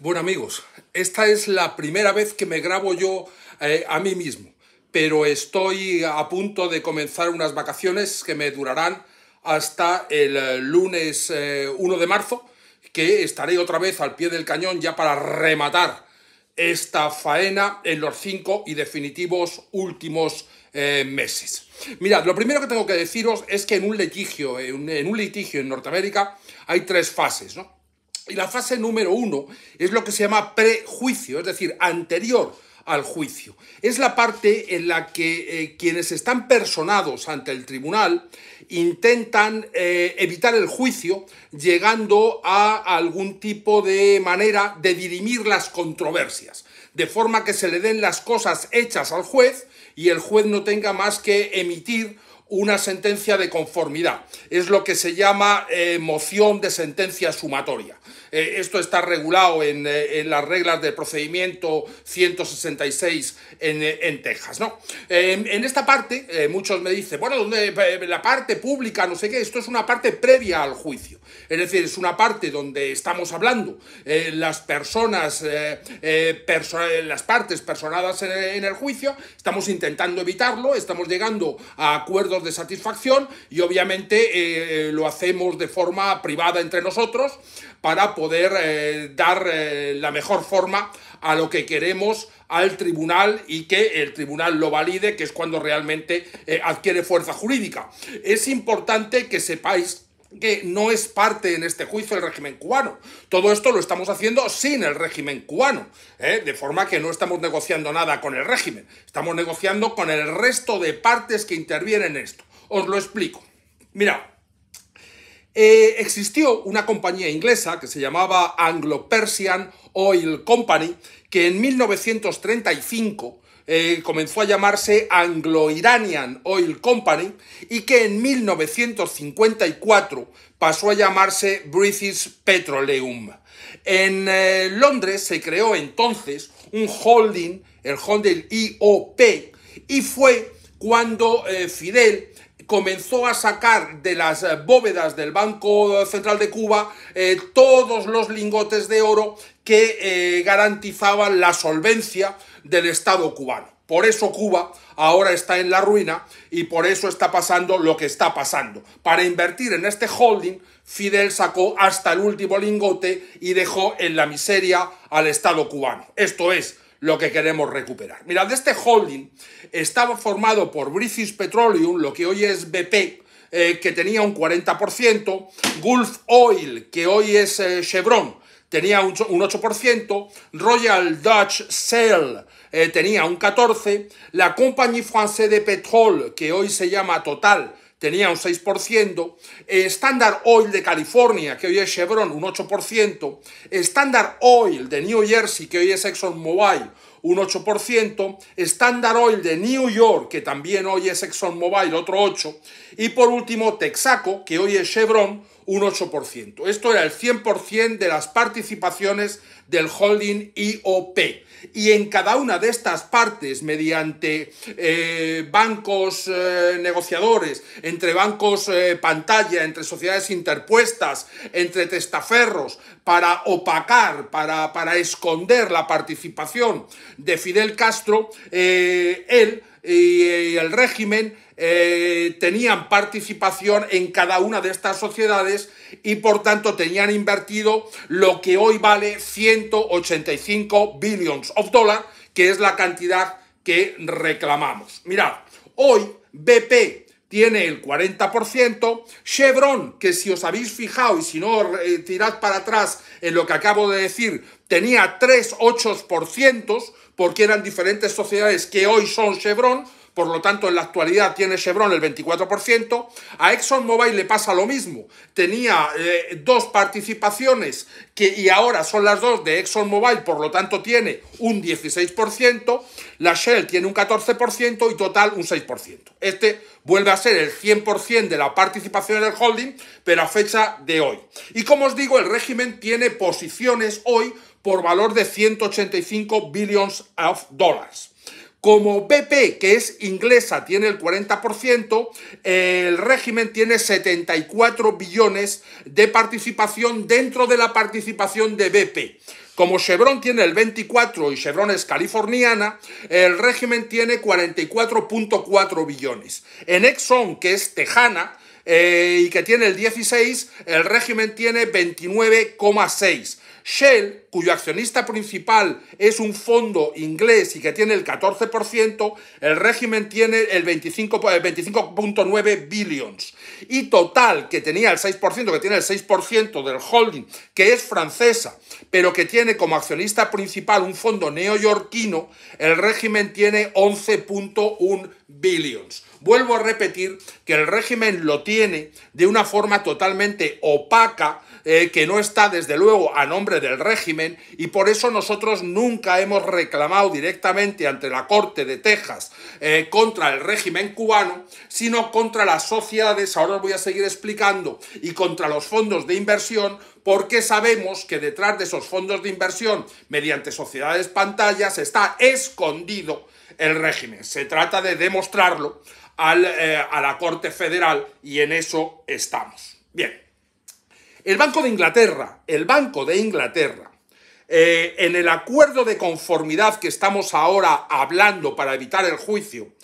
Bueno amigos, esta es la primera vez que me grabo yo eh, a mí mismo, pero estoy a punto de comenzar unas vacaciones que me durarán hasta el eh, lunes 1 eh, de marzo, que estaré otra vez al pie del cañón ya para rematar esta faena en los cinco y definitivos últimos meses. Mirad, lo primero que tengo que deciros es que en un litigio, en un litigio en Norteamérica, hay tres fases, ¿no? Y la fase número uno es lo que se llama prejuicio, es decir, anterior al juicio. Es la parte en la que eh, quienes están personados ante el tribunal intentan eh, evitar el juicio llegando a algún tipo de manera de dirimir las controversias, de forma que se le den las cosas hechas al juez y el juez no tenga más que emitir una sentencia de conformidad. Es lo que se llama eh, moción de sentencia sumatoria. Eh, esto está regulado eh, en, las reglas del procedimiento 166 en, Texas. ¿no? En, esta parte, muchos me dicen, bueno, la parte pública, no sé qué, esto es una parte previa al juicio. Es decir, es una parte donde estamos hablando las personas, las partes personadas en el juicio, estamos intentando evitarlo, estamos llegando a acuerdos de satisfacción y obviamente eh, eh, lo hacemos de forma privada entre nosotros para poder eh, dar la mejor forma a lo que queremos al tribunal y que el tribunal lo valide, que es cuando realmente adquiere fuerza jurídica. Es importante que sepáis que no es parte en este juicio el régimen cubano. Todo esto lo estamos haciendo sin el régimen cubano, ¿eh? de forma que no estamos negociando nada con el régimen, estamos negociando con el resto de partes que intervienen en esto. Os lo explico. Mira, eh, existió una compañía inglesa que se llamaba Anglo-Persian Oil Company, que en 1935 eh, comenzó a llamarse Anglo-Iranian Oil Company y que en 1954 pasó a llamarse British Petroleum. En eh, Londres se creó entonces un holding, el holding IOP, y fue cuando eh, Fidel comenzó a sacar de las bóvedas del Banco Central de Cuba todos los lingotes de oro que garantizaban la solvencia del Estado cubano. Por eso Cuba ahora está en la ruina y por eso está pasando lo que está pasando. Para invertir en este holding, Fidel sacó hasta el último lingote y dejó en la miseria al Estado cubano. Esto es lo que queremos recuperar. Mirad, este holding estaba formado por British Petroleum, lo que hoy es BP, eh, que tenía un 40%, Gulf Oil, que hoy es eh, Chevron, tenía un, un 8%, Royal Dutch Shell, eh, tenía un 14, la Compagnie Française de Pétrole, que hoy se llama Total, tenía un 6%, eh, Standard Oil de California, que hoy es Chevron, un 8%, Standard Oil de New Jersey, que hoy es ExxonMobil, un 8%, Standard Oil de New York, que también hoy es ExxonMobil, otro 8%, y por último Texaco, que hoy es Chevron, un 8%. Esto era el 100% de las participaciones del holding IOP y en cada una de estas partes, mediante eh, bancos eh, negociadores, entre bancos eh, pantalla, entre sociedades interpuestas, entre testaferros, para opacar, para, para esconder la participación de Fidel Castro, él y eh, el régimen eh, tenían participación en cada una de estas sociedades y por tanto tenían invertido lo que hoy vale 185 billions of dollars, que es la cantidad que reclamamos. Mirad, hoy BP tiene el 40%, Chevron, que si os habéis fijado y si no eh, tirad para atrás en lo que acabo de decir, tenía tres por cientos, porque eran diferentes sociedades que hoy son Chevron, por lo tanto, en la actualidad tiene Chevron el 24%. A ExxonMobil le pasa lo mismo. Tenía eh, dos participaciones que, y ahora son las dos de ExxonMobil, por lo tanto tiene un 16%. La Shell tiene un 14% y total un 6%. Este vuelve a ser el 100% de la participación en el holding, pero a fecha de hoy. Y como os digo, el régimen tiene posiciones hoy por valor de 185 billions of dollars. Como BP, que es inglesa, tiene el 40%, el régimen tiene 74 billones de participación dentro de la participación de BP. Como Chevron tiene el 24 y Chevron es californiana, el régimen tiene 44.4 billones. En Exxon, que es tejana, eh, y que tiene el 16, el régimen tiene 29,6. Shell, cuyo accionista principal es un fondo inglés y que tiene el 14%, el régimen tiene el 25.9 billones. billions. Y Total, que tenía el 6%, que tiene el 6% del holding, que es francesa, pero que tiene como accionista principal un fondo neoyorquino, el régimen tiene 11.1 billions. Vuelvo a repetir que el régimen lo tiene de una forma totalmente opaca, eh, que no está desde luego a nombre del régimen, y por eso nosotros nunca hemos reclamado directamente ante la Corte de Texas eh, contra el régimen cubano, sino contra las sociedades, ahora os voy a seguir explicando, y contra los fondos de inversión porque sabemos que detrás de esos fondos de inversión mediante sociedades pantallas está escondido el régimen. Se trata de demostrarlo eh, a la Corte Federal y en eso estamos. Bien, el Banco de Inglaterra, el Banco de Inglaterra, eh, en el acuerdo de conformidad que estamos ahora hablando para evitar el juicio,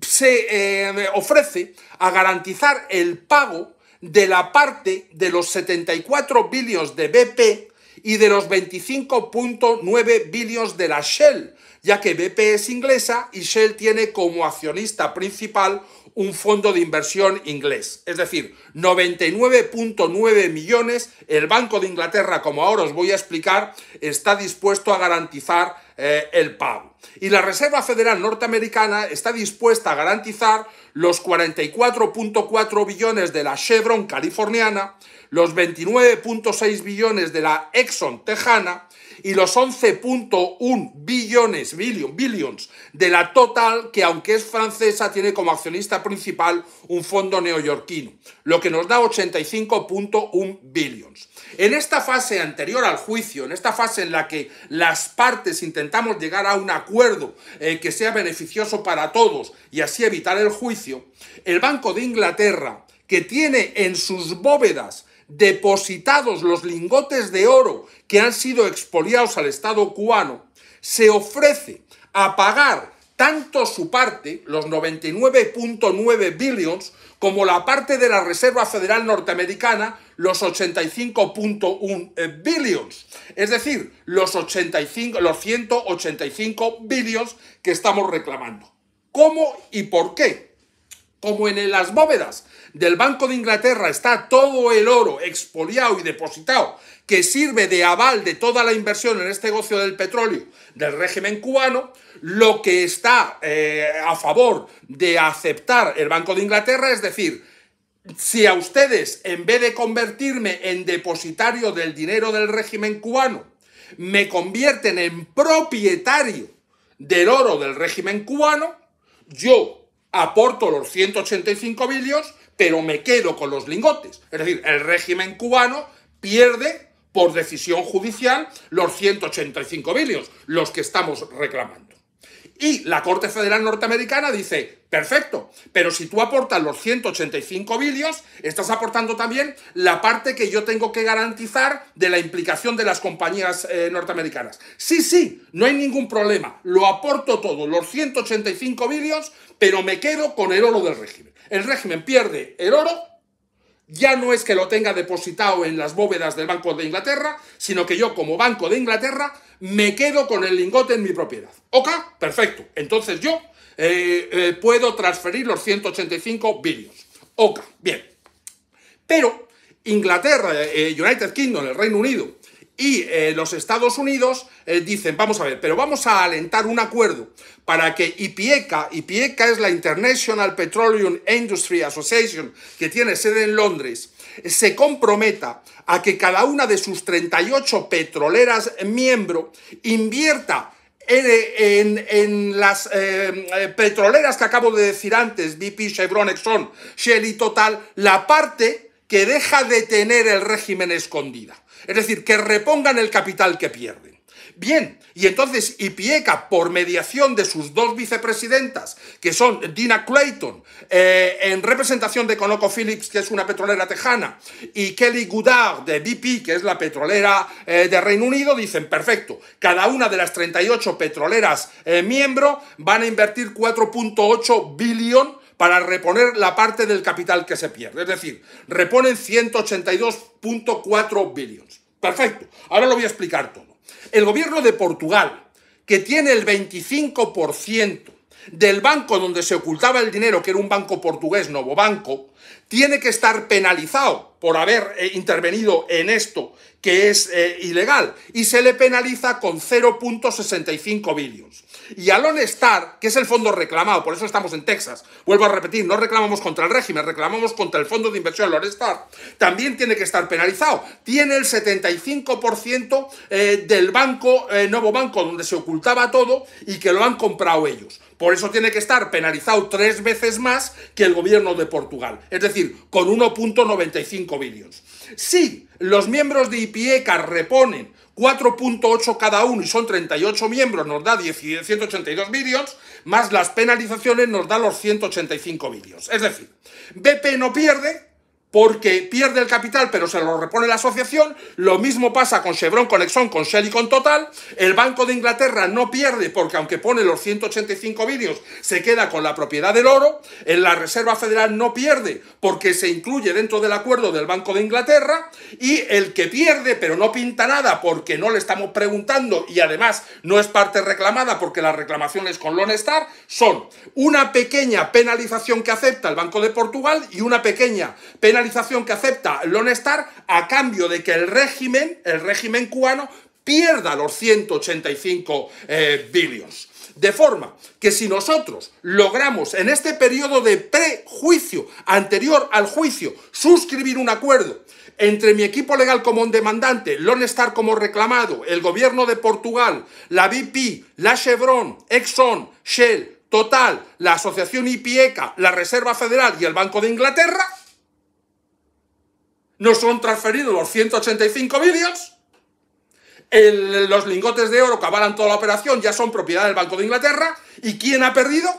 se eh, ofrece a garantizar el pago de la parte de los 74 billions de BP y de los 25.9 billions de la Shell, ya que BP es inglesa y Shell tiene como accionista principal un fondo de inversión inglés. Es decir, 99.9 millones, el Banco de Inglaterra, como ahora os voy a explicar, está dispuesto a garantizar eh, el pago. Y la Reserva Federal Norteamericana está dispuesta a garantizar los 44.4 billones de la Chevron californiana, los 29.6 billones de la Exxon tejana y los 11.1 billones, de la Total, que aunque es francesa, tiene como accionista principal un fondo neoyorquino, lo que nos da 85.1 billones. En esta fase anterior al juicio, en esta fase en la que las partes intentamos llegar a un acuerdo eh, que sea beneficioso para todos y así evitar el juicio, el Banco de Inglaterra, que tiene en sus bóvedas depositados los lingotes de oro que han sido expoliados al Estado cubano, se ofrece a pagar tanto su parte, los 99.9 billions, como la parte de la Reserva Federal Norteamericana, los 85.1 eh, billions. Es decir, los, 85, los 185 billions que estamos reclamando. ¿Cómo y por qué? como en las bóvedas del Banco de Inglaterra está todo el oro expoliado y depositado que sirve de aval de toda la inversión en este negocio del petróleo del régimen cubano, lo que está eh, a favor de aceptar el Banco de Inglaterra, es decir, si a ustedes, en vez de convertirme en depositario del dinero del régimen cubano, me convierten en propietario del oro del régimen cubano, yo aporto los 185 bilios, pero me quedo con los lingotes. Es decir, el régimen cubano pierde por decisión judicial los 185 bilios, los que estamos reclamando. Y la Corte Federal Norteamericana dice, perfecto, pero si tú aportas los 185 bilios, estás aportando también la parte que yo tengo que garantizar de la implicación de las compañías eh, norteamericanas. Sí, sí, no hay ningún problema, lo aporto todo, los 185 bilios, pero me quedo con el oro del régimen. El régimen pierde el oro ya no es que lo tenga depositado en las bóvedas del Banco de Inglaterra, sino que yo como Banco de Inglaterra me quedo con el lingote en mi propiedad. ¿Ok? Perfecto. Entonces yo eh, eh, puedo transferir los 185 vídeos Ok, bien. Pero Inglaterra, eh, United Kingdom, el Reino Unido, y eh, los Estados Unidos eh, dicen, vamos a ver, pero vamos a alentar un acuerdo para que IPECA, IPIECA es la International Petroleum Industry Association, que tiene sede en Londres, se comprometa a que cada una de sus 38 petroleras miembro invierta en, las eh, petroleras que acabo de decir antes, BP, Chevron, Exxon, Shell y Total, la parte que deja de tener el régimen escondida. Es decir, que repongan el capital que pierden. Bien, y entonces IPIECA, por mediación de sus dos vicepresidentas, que son Dina Clayton, eh, en representación de Conoco Phillips, que es una petrolera tejana, y Kelly Goodard de BP, que es la petrolera eh, de Reino Unido, dicen, perfecto, cada una de las 38 petroleras eh, miembro van a invertir 4.8 billón para reponer la parte del capital que se pierde. Es decir, reponen 182.4 billones... Perfecto. Ahora lo voy a explicar todo. El gobierno de Portugal, que tiene el 25% del banco donde se ocultaba el dinero, que era un banco portugués, Novo Banco, tiene que estar penalizado por haber eh, intervenido en esto, que es eh, ilegal, y se le penaliza con 0.65 billones... Y al honestar, que es el fondo reclamado, por eso estamos en Texas, vuelvo a repetir, no reclamamos contra el régimen, reclamamos contra el fondo de inversión, Lonestar. también tiene que estar penalizado. Tiene el 75% eh, del banco, eh, nuevo banco, donde se ocultaba todo y que lo han comprado ellos. Por eso tiene que estar penalizado tres veces más que el gobierno de Portugal, es decir, con 1.95 billones. Si los miembros de IPIECA reponen 4.8 cada uno y son 38 miembros, nos da 182 vídeos, más las penalizaciones nos da los 185 vídeos. Es decir, BP no pierde, porque pierde el capital pero se lo repone la asociación, lo mismo pasa con Chevron, con Exxon, con Shell y con Total, el Banco de Inglaterra no pierde porque aunque pone los 185 vídeos se queda con la propiedad del oro, en la Reserva Federal no pierde porque se incluye dentro del acuerdo del Banco de Inglaterra y el que pierde pero no pinta nada porque no le estamos preguntando y además no es parte reclamada porque las reclamaciones con Lone Star son una pequeña penalización que acepta el Banco de Portugal y una pequeña penalización que acepta Lone Star a cambio de que el régimen, el régimen cubano, pierda los 185 eh, billones. De forma que si nosotros logramos en este periodo de prejuicio anterior al juicio suscribir un acuerdo entre mi equipo legal como un demandante, Lone Star como reclamado, el gobierno de Portugal, la BP, la Chevron, Exxon, Shell, Total, la Asociación IPECA, la Reserva Federal y el Banco de Inglaterra, nos son transferidos los 185 millones. los lingotes de oro que avalan toda la operación ya son propiedad del Banco de Inglaterra, ¿y quién ha perdido?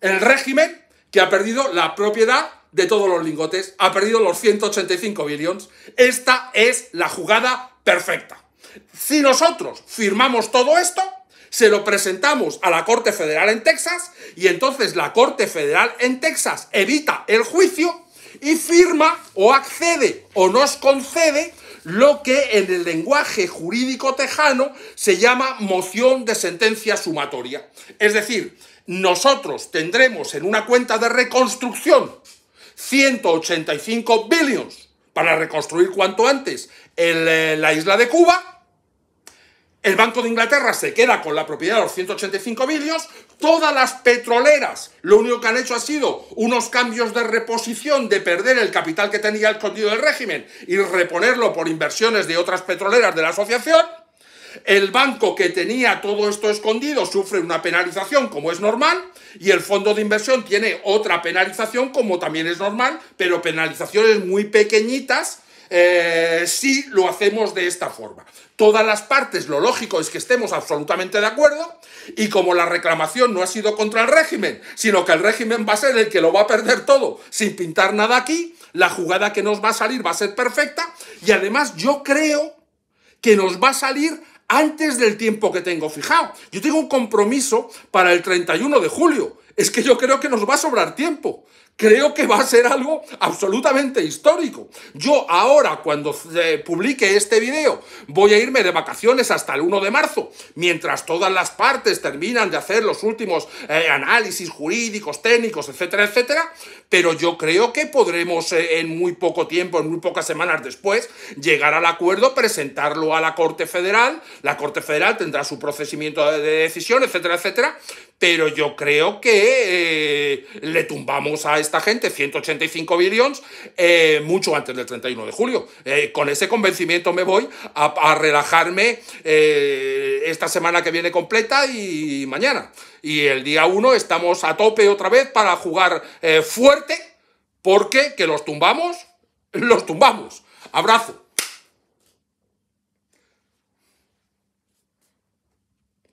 El régimen que ha perdido la propiedad de todos los lingotes, ha perdido los 185 billions. Esta es la jugada perfecta. Si nosotros firmamos todo esto, se lo presentamos a la Corte Federal en Texas y entonces la Corte Federal en Texas evita el juicio y firma o accede o nos concede lo que en el lenguaje jurídico tejano se llama moción de sentencia sumatoria. Es decir, nosotros tendremos en una cuenta de reconstrucción 185 billions para reconstruir cuanto antes eh, la isla de Cuba el Banco de Inglaterra se queda con la propiedad de los 185 vídeos. Todas las petroleras lo único que han hecho ha sido unos cambios de reposición de perder el capital que tenía escondido el régimen y reponerlo por inversiones de otras petroleras de la asociación. El banco que tenía todo esto escondido sufre una penalización como es normal y el fondo de inversión tiene otra penalización como también es normal, pero penalizaciones muy pequeñitas eh, si lo hacemos de esta forma. Todas las partes, lo lógico es que estemos absolutamente de acuerdo y como la reclamación no ha sido contra el régimen, sino que el régimen va a ser el que lo va a perder todo sin pintar nada aquí, la jugada que nos va a salir va a ser perfecta y además yo creo que nos va a salir antes del tiempo que tengo fijado. Yo tengo un compromiso para el 31 de julio. Es que yo creo que nos va a sobrar tiempo creo que va a ser algo absolutamente histórico. Yo ahora, cuando publique este video, voy a irme de vacaciones hasta el 1 de marzo, mientras todas las partes terminan de hacer los últimos eh, análisis jurídicos, técnicos, etcétera, etcétera, pero yo creo que podremos eh, en muy poco tiempo, en muy pocas semanas después, llegar al acuerdo, presentarlo a la Corte Federal, la Corte Federal tendrá su procesamiento de decisión, etcétera, etcétera, pero yo creo que... Eh, le tumbamos a esta gente 185 billones eh, mucho antes del 31 de julio. Eh, con ese convencimiento me voy a, relajarme eh, esta semana que viene completa y mañana. Y el día 1 estamos a tope otra vez para jugar fuerte porque que los tumbamos, los tumbamos. Abrazo.